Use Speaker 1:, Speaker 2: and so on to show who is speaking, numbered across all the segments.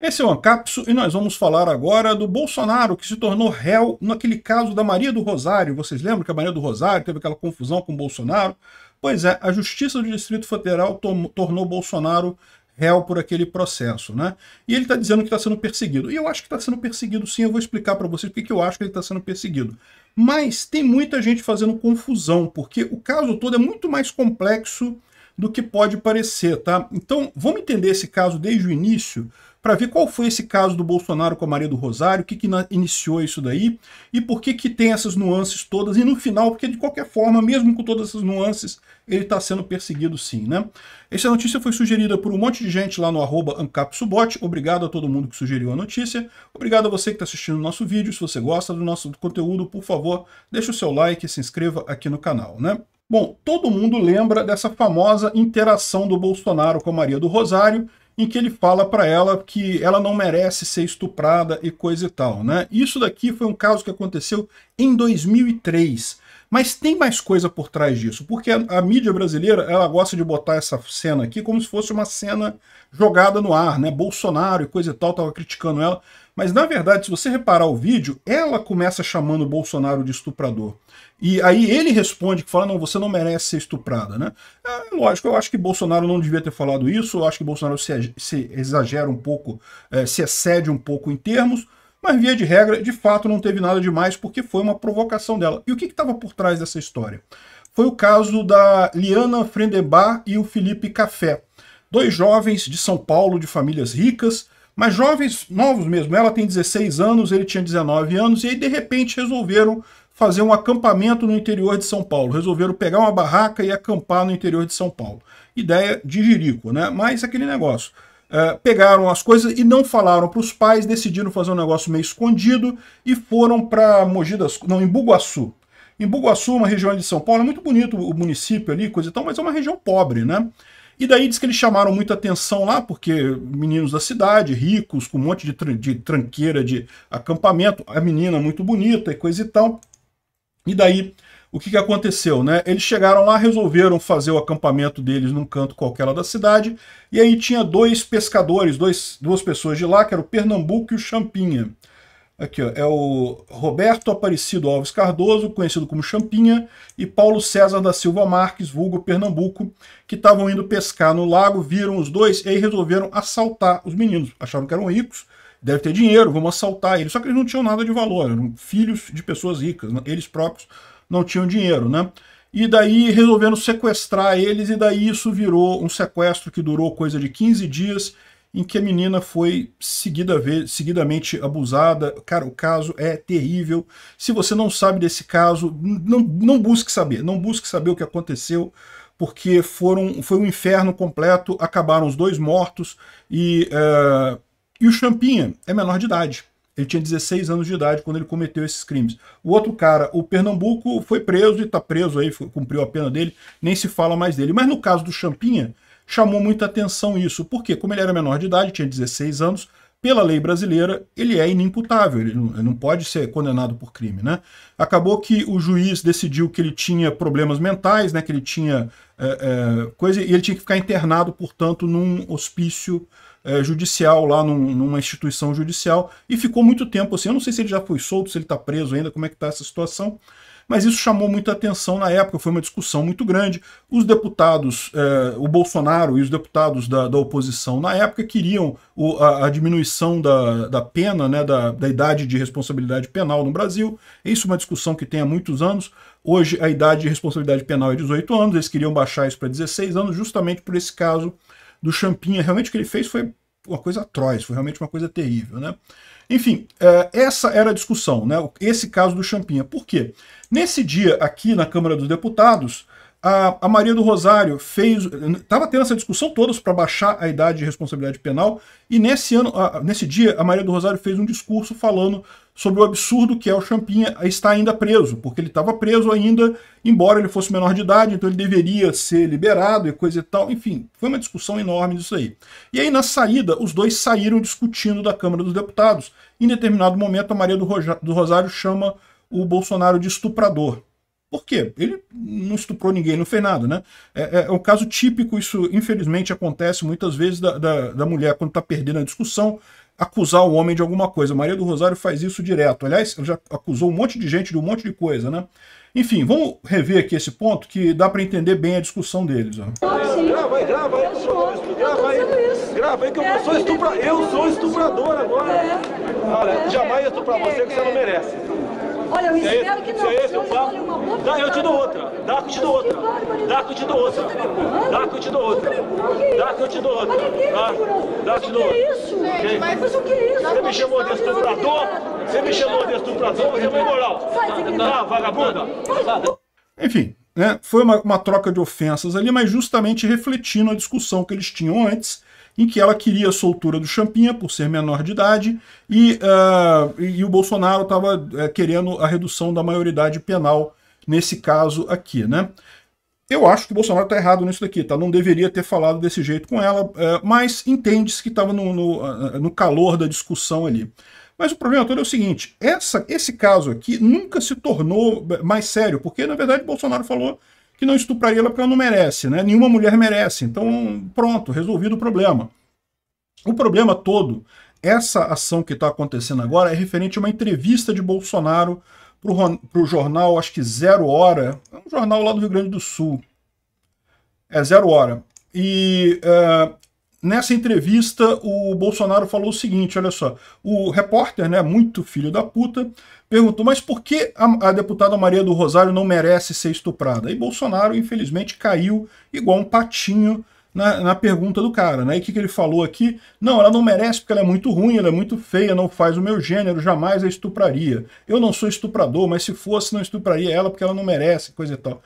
Speaker 1: Esse é o Ancapso e nós vamos falar agora do Bolsonaro, que se tornou réu naquele caso da Maria do Rosário. Vocês lembram que a Maria do Rosário teve aquela confusão com o Bolsonaro? Pois é, a Justiça do Distrito Federal tornou Bolsonaro réu por aquele processo, né? E ele está dizendo que está sendo perseguido. E eu acho que está sendo perseguido sim, eu vou explicar para vocês porque que eu acho que ele está sendo perseguido. Mas tem muita gente fazendo confusão, porque o caso todo é muito mais complexo do que pode parecer, tá? Então, vamos entender esse caso desde o início para ver qual foi esse caso do Bolsonaro com a Maria do Rosário, o que, que iniciou isso daí e por que, que tem essas nuances todas. E no final, porque de qualquer forma, mesmo com todas essas nuances, ele está sendo perseguido sim, né? Essa notícia foi sugerida por um monte de gente lá no arroba AncapSubot. Obrigado a todo mundo que sugeriu a notícia. Obrigado a você que está assistindo o nosso vídeo. Se você gosta do nosso conteúdo, por favor, deixe o seu like e se inscreva aqui no canal, né? Bom, todo mundo lembra dessa famosa interação do Bolsonaro com a Maria do Rosário, em que ele fala para ela que ela não merece ser estuprada e coisa e tal, né? Isso daqui foi um caso que aconteceu em 2003. Mas tem mais coisa por trás disso, porque a, a, mídia brasileira ela gosta de botar essa cena aqui como se fosse uma cena jogada no ar, né? Bolsonaro e coisa e tal, tava criticando ela. Mas na verdade, se você reparar o vídeo, ela começa chamando o Bolsonaro de estuprador. E aí ele responde que fala: não, você não merece ser estuprada, né? É, lógico, eu acho que Bolsonaro não devia ter falado isso, eu acho que Bolsonaro se, se exagera um pouco, é, se excede um pouco em termos. Mas, via de regra, de fato não teve nada demais porque foi uma provocação dela. E o que estava por trás dessa história? Foi o caso da Liana Frendebar e o Felipe Café. Dois jovens de São Paulo, de famílias ricas, mas jovens novos mesmo. Ela tem 16 anos, ele tinha 19 anos, e aí de repente resolveram fazer um acampamento no interior de São Paulo. Resolveram pegar uma barraca e acampar no interior de São Paulo. Ideia de jirico, né? Mas aquele negócio. É, pegaram as coisas e não falaram para os pais, decidiram fazer um negócio meio escondido e foram para Mogi das, não, em Buguaçu. Em Buguaçu, uma região de São Paulo, é muito bonito o município ali, coisa e tal, mas é uma região pobre, né? E daí diz que eles chamaram muita atenção lá, porque meninos da cidade, ricos, com um monte de, de tranqueira de acampamento, a menina muito bonita e coisa e tal. E daí o que, que aconteceu, né? Eles chegaram lá, resolveram fazer o acampamento deles num canto qualquer lá da cidade, e aí tinha dois pescadores, dois, duas pessoas de lá, que era o Pernambuco e o Champinha. Aqui, ó, é o Roberto Aparecido Alves Cardoso, conhecido como Champinha, e Paulo César da Silva Marques, vulgo Pernambuco, que estavam indo pescar no lago, viram os dois e aí resolveram assaltar os meninos. Acharam que eram ricos, deve ter dinheiro, vamos assaltar eles. Só que eles não tinham nada de valor, eram filhos de pessoas ricas, eles próprios não tinham dinheiro, né? E daí resolveram sequestrar eles, e daí isso virou um sequestro que durou coisa de 15 dias, em que a menina foi seguida seguidamente abusada. Cara, o caso é terrível. Se você não sabe desse caso, não, não busque saber. Não busque saber o que aconteceu, porque foram, foi um inferno completo. Acabaram os dois mortos e, uh, e o Champinha é menor de idade. Ele tinha 16 anos de idade quando ele cometeu esses crimes. O outro cara, o Pernambuco, foi preso e está preso aí, cumpriu a pena dele, nem se fala mais dele. Mas no caso do Champinha, chamou muita atenção isso, porque como ele era menor de idade, tinha 16 anos, pela lei brasileira, ele é inimputável, ele não pode ser condenado por crime. Né? Acabou que o juiz decidiu que ele tinha problemas mentais, né, que ele tinha é, é, coisa, e ele tinha que ficar internado, portanto, num hospício é, judicial lá num, numa instituição judicial e ficou muito tempo assim. Eu não sei se ele já foi solto, se ele está preso ainda, como é que está essa situação. Mas isso chamou muita atenção na época, foi uma discussão muito grande. Os deputados, é, o Bolsonaro e os deputados da, da oposição na época queriam o, a, a, diminuição da, da pena, né, da, da idade de responsabilidade penal no Brasil. Isso é uma discussão que tem há muitos anos. Hoje a idade de responsabilidade penal é 18 anos, eles queriam baixar isso para 16 anos, justamente por esse caso do Champinha. Realmente o que ele fez foi uma coisa atroz, foi realmente uma coisa terrível. Né? Enfim, é, essa era a discussão, né? esse caso do Champinha. Por quê? Nesse dia, aqui na Câmara dos Deputados, a, a Maria do Rosário fez. Estava tendo essa discussão todos para baixar a idade de responsabilidade penal, e nesse, ano, nesse dia, a Maria do Rosário fez um discurso falando sobre o absurdo que é o Champinha estar ainda preso, porque ele estava preso ainda, embora ele fosse menor de idade, então ele deveria ser liberado e coisa e tal. Enfim, foi uma discussão enorme disso aí. E aí, na saída, os dois saíram discutindo da Câmara dos Deputados. Em determinado momento, a Maria do, Rosário chama o Bolsonaro de estuprador. Por quê? Ele não estuprou ninguém, não fez nada, né? É, é, é um caso típico, isso infelizmente acontece muitas vezes da, da, da mulher quando está perdendo a discussão, acusar o homem de alguma coisa. Maria do Rosário faz isso direto. Aliás, ela já acusou um monte de gente de um monte de coisa, né? Enfim, vamos rever aqui esse ponto que dá para entender bem a discussão deles. Ó. Grava aí, grava aí, grava aí, tá grava aí que eu sou é, estuprador, eu sou é. estuprador agora. É. Olha, jamais estuprar você que você não merece. Olha, eu é espero que é não. É esse, eu, Uma boa dá, eu te dou outra. Dá que eu te dou outra. Tá dá que eu te dou outra. Tá dá que eu te dou outra. Dá que eu te dou outra. Dá que eu te dou outra. isso? Mas o que é isso? Você me chamou de estuprador? Você me tá chamou de estuprador? Você é moral. Tá, vagabunda. Enfim, né, foi uma, uma, troca de ofensas ali, mas justamente refletindo a discussão que eles tinham antes em que ela queria a soltura do Champinha, por ser menor de idade, e, uh, e o Bolsonaro estava uh, eh, querendo a redução da maioridade penal nesse caso aqui, né? Eu acho que o Bolsonaro está errado nisso daqui, tá? Não deveria ter falado desse jeito com ela, eh, mas entende-se que estava no, no, ah, no, calor da discussão ali. Mas o problema todo é o seguinte: essa, esse caso aqui nunca se tornou mais sério, porque na verdade Bolsonaro falou que não estupraria ela porque ela não merece, né? Nenhuma mulher merece. Então, pronto, resolvido o problema. O problema todo, essa ação que está acontecendo agora é referente a uma entrevista de Bolsonaro para o jornal, acho que Zero Hora, é um jornal lá do Rio Grande do Sul. É Zero Hora. E eh, nessa entrevista, o Bolsonaro falou o seguinte, olha só, o repórter, né, muito filho da puta, perguntou, mas por que a, a deputada Maria do Rosário não merece ser estuprada? E Bolsonaro, infelizmente, caiu igual um patinho na, na, pergunta do cara, né? E o que, que ele falou aqui? Não, ela não merece porque ela é muito ruim, ela é muito feia, não faz o meu gênero, jamais a estupraria. Eu não sou estuprador, mas se fosse, não estupraria ela porque ela não merece, coisa e tal.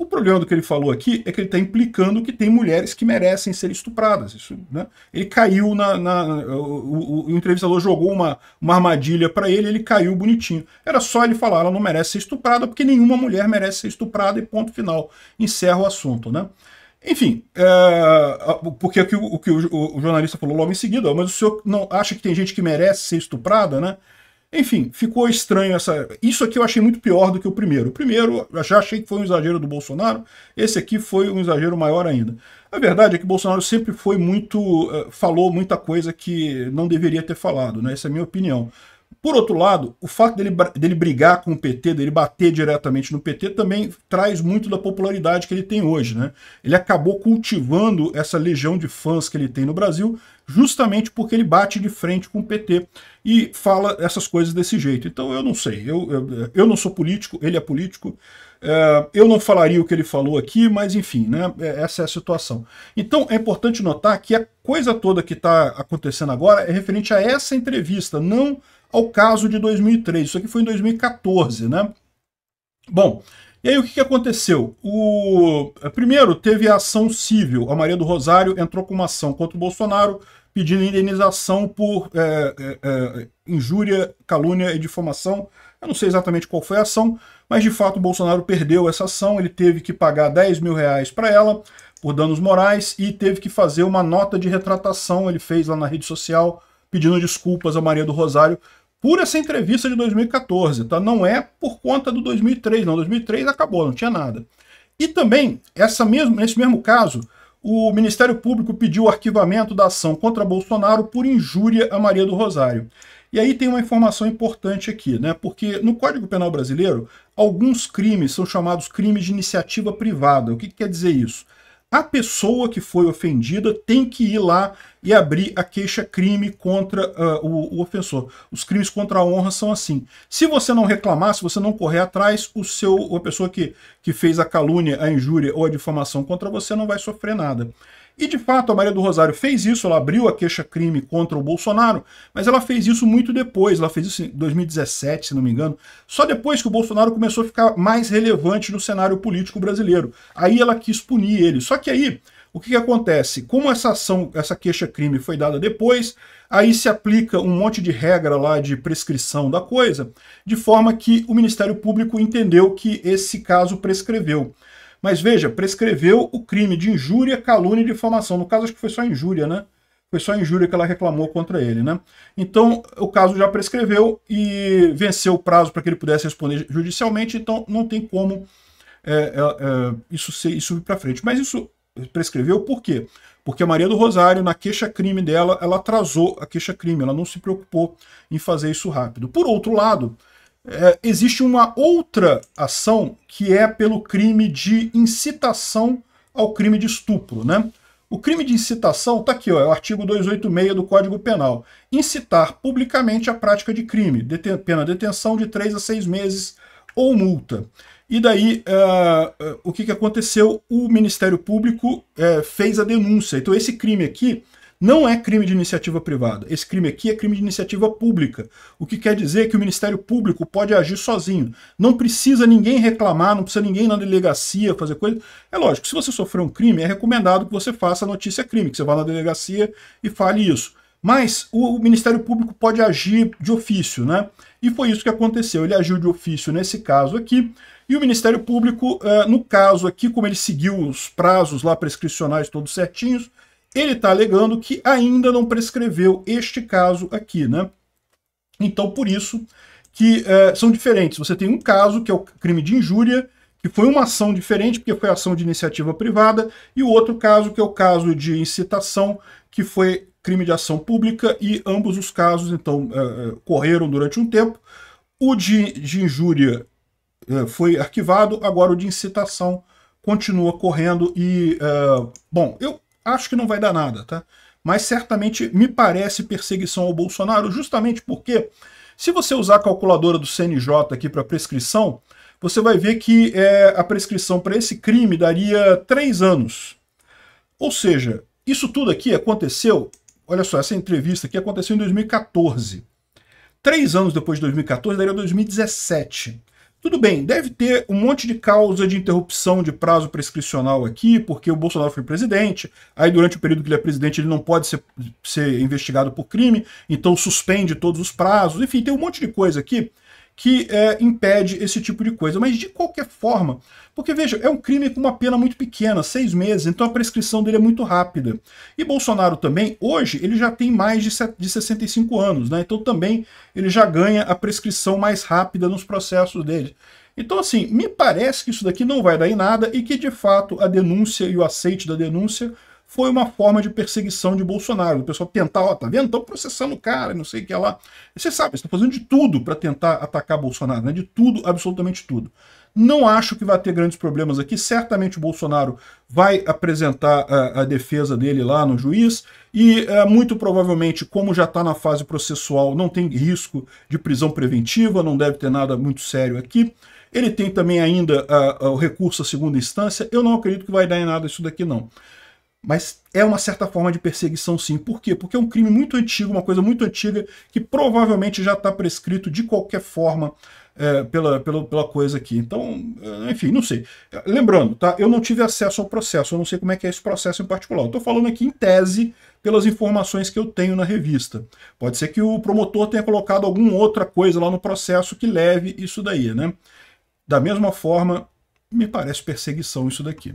Speaker 1: O problema do que ele falou aqui é que ele está implicando que tem mulheres que merecem ser estupradas. Isso, né? Ele caiu na. na o, o, o, entrevistador jogou uma, uma armadilha para ele, ele caiu bonitinho. Era só ele falar, ela não merece ser estuprada, porque nenhuma mulher merece ser estuprada, e ponto final. Encerra o assunto. Né? Enfim, é, porque o que, o, o, jornalista falou logo em seguida, mas o senhor não acha que tem gente que merece ser estuprada, né? Enfim, ficou estranho essa. Isso aqui eu achei muito pior do que o primeiro. O primeiro eu já achei que foi um exagero do Bolsonaro, esse aqui foi um exagero maior ainda. A verdade é que Bolsonaro sempre foi muito. Eh, falou muita coisa que não deveria ter falado, né? Essa é a minha opinião. Por outro lado, o fato dele, dele brigar com o PT, dele bater diretamente no PT, também traz muito da popularidade que ele tem hoje. Né? Ele acabou cultivando essa legião de fãs que ele tem no Brasil, justamente porque ele bate de frente com o PT e fala essas coisas desse jeito. Então eu não sei, eu, eu, eu não sou político, ele é político, é, eu não falaria o que ele falou aqui, mas enfim, né, é, essa é a situação. Então é importante notar que a coisa toda que está acontecendo agora é referente a essa entrevista, não ao caso de 2003. Isso aqui foi em 2014, né? Bom, e aí o que, aconteceu? O eh, primeiro teve a ação civil. A Maria do Rosário entrou com uma ação contra o Bolsonaro pedindo indenização por é, é, injúria, calúnia e difamação. Eu não sei exatamente qual foi a ação, mas de fato o Bolsonaro perdeu essa ação. Ele teve que pagar 10 mil reais para ela por danos morais e teve que fazer uma nota de retratação. Ele fez lá na rede social pedindo desculpas a Maria do Rosário por essa entrevista de 2014, tá? Não é por conta do 2003, não. 2003 acabou, não tinha nada. E também, essa mesmo, nesse mesmo caso, o Ministério Público pediu o arquivamento da ação contra Bolsonaro por injúria a Maria do Rosário. E aí tem uma informação importante aqui, né? Porque no Código Penal Brasileiro, alguns crimes são chamados crimes de iniciativa privada. O que, que quer dizer isso? a pessoa que foi ofendida tem que ir lá e abrir a queixa-crime contra uh, o, o, ofensor. Os crimes contra a honra são assim. Se você não reclamar, se você não correr atrás, o seu, a pessoa que, que fez a calúnia, a injúria ou a difamação contra você não vai sofrer nada. E de fato, a Maria do Rosário fez isso, ela abriu a queixa-crime contra o Bolsonaro, mas ela fez isso muito depois, ela fez isso em 2017, se não me engano, só depois que o Bolsonaro começou a ficar mais relevante no cenário político brasileiro. Aí ela quis punir ele. Só que aí, o que, que acontece? Como essa ação, essa queixa-crime foi dada depois, aí se aplica um monte de regra lá de prescrição da coisa, de forma que o Ministério Público entendeu que esse caso prescreveu. Mas veja, prescreveu o crime de injúria, calúnia e difamação. No caso, acho que foi só injúria, né? Foi só injúria que ela reclamou contra ele, né? Então, o caso já prescreveu e venceu o prazo para que ele pudesse responder judicialmente, então não tem como é, é, é isso, ser, isso ir para frente. Mas isso prescreveu por quê? Porque a Maria do Rosário, na queixa-crime dela, ela atrasou a queixa-crime, ela não se preocupou em fazer isso rápido. Por outro lado, é, existe uma outra ação que é pelo crime de incitação ao crime de estupro, né? O crime de incitação está aqui, ó, é o artigo 286 do Código Penal. Incitar publicamente a prática de crime, deten pena de detenção de 3 a 6 meses ou multa. E daí, uh, uh, o que, que aconteceu? O Ministério Público uh, fez a denúncia. Então, esse crime aqui não é crime de iniciativa privada. Esse crime aqui é crime de iniciativa pública. O que quer dizer que o Ministério Público pode agir sozinho. Não precisa ninguém reclamar, não precisa ninguém ir na delegacia fazer coisa. É lógico, se você sofrer um crime, é recomendado que você faça a notícia crime, que você vá na delegacia e fale isso. Mas o, Ministério Público pode agir de ofício, né? E foi isso que aconteceu. Ele agiu de ofício nesse caso aqui. E o Ministério Público, eh, no caso aqui, como ele seguiu os prazos lá prescricionais todos certinhos, ele está alegando que ainda não prescreveu este caso aqui, né? Então, por isso que é, são diferentes. Você tem um caso, que é o crime de injúria, que foi uma ação diferente, porque foi ação de iniciativa privada, e o outro caso, que é o caso de incitação, que foi crime de ação pública, e ambos os casos, então, é, é correram durante um tempo. O de, de injúria é, foi arquivado, agora o de incitação continua correndo e, é, bom, eu Acho que não vai dar nada, tá? Mas certamente me parece perseguição ao Bolsonaro, justamente porque se você usar a calculadora do CNJ aqui para prescrição, você vai ver que é, a prescrição para esse crime daria três anos. Ou seja, isso tudo aqui aconteceu, olha só, essa entrevista aqui aconteceu em 2014. Três anos depois de 2014, daria 2017. Tudo bem, deve ter um monte de causa de interrupção de prazo prescricional aqui, porque o Bolsonaro foi presidente, aí durante o período que ele é presidente ele não pode ser, ser investigado por crime, então suspende todos os prazos, enfim, tem um monte de coisa aqui que é, impede esse tipo de coisa. Mas de qualquer forma, porque veja, é um crime com uma pena muito pequena, seis meses, então a prescrição dele é muito rápida. E Bolsonaro também, hoje, ele já tem mais de, de 65 anos, né? Então também ele já ganha a prescrição mais rápida nos processos dele. Então, assim, me parece que isso daqui não vai dar em nada e que, de fato, a denúncia e o aceite da denúncia foi uma forma de perseguição de Bolsonaro. O pessoal tentar, ó, tá vendo? Estão processando o cara, não sei o que lá. E você sabe, estão tá fazendo de tudo para tentar atacar Bolsonaro, né? De tudo, absolutamente tudo. Não acho que vai ter grandes problemas aqui. Certamente o Bolsonaro vai apresentar a, a defesa dele lá no juiz e é, muito provavelmente, como já está na fase processual, não tem risco de prisão preventiva, não deve ter nada muito sério aqui. Ele tem também ainda a, a, o recurso à segunda instância. Eu não acredito que vai dar em nada isso daqui, não. Mas é uma certa forma de perseguição, sim. Por quê? Porque é um crime muito antigo, uma coisa muito antiga, que provavelmente já está prescrito de qualquer forma é, pela, pela, pela coisa aqui. Então, é, enfim, não sei. Lembrando, tá? Eu não tive acesso ao processo, eu não sei como é que é esse processo em particular. Eu estou falando aqui em tese pelas informações que eu tenho na revista. Pode ser que o promotor tenha colocado alguma outra coisa lá no processo que leve isso daí, né? Da mesma forma, me parece perseguição isso daqui.